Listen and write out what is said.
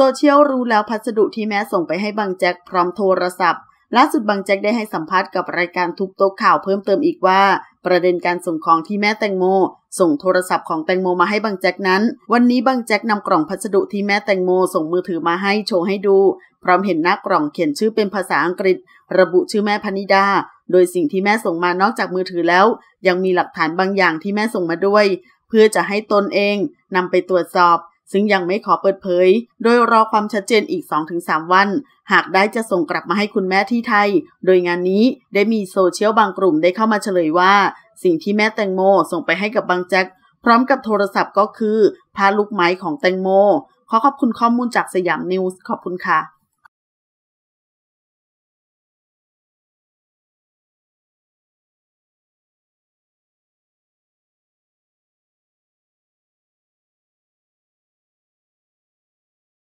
โซเชียลรู้แล้วพัสดุที่แม่ส่งไปให้บังแจ็คพร้อมโทรศัพท์ ล่าสุดบังแจ็คได้ให้สัมภาษณ์กับรายการทุบโต๊ะข่าวเพิ่มเติมอีกว่า ประเด็นการส่งของที่แม่แตงโม ส่งโทรศัพท์ของแตงโมมาให้บังแจ็คนั้น วันนี้บังแจ็คนำกล่องพัสดุที่แม่แตงโมส่งมือถือมาให้โชว์ให้ดู พร้อมเห็นหน้ากล่องเขียนชื่อเป็นภาษาอังกฤษ ระบุชื่อแม่พนิดา โดยสิ่งที่แม่ส่งมานอกจากมือถือแล้ว ยังมีหลักฐานบางอย่างที่แม่ส่งมาด้วย เพื่อจะให้ตนเองนำไปตรวจสอบซึ่งยังไม่ขอเปิดเผย โดยรอความชัดเจนอีก 2-3 วัน หากได้จะส่งกลับมาให้คุณแม่ที่ไทย โดยงานนี้ได้มีโซเชียลบางกลุ่มได้เข้ามาเฉลยว่า สิ่งที่แม่แตงโมส่งไปให้กับบางแจ็คพร้อมกับโทรศัพท์ก็คือ พาลูกไม้ของแตงโม ขอขอบคุณข้อมูลจากสยามนิวส์ ขอบคุณค่ะ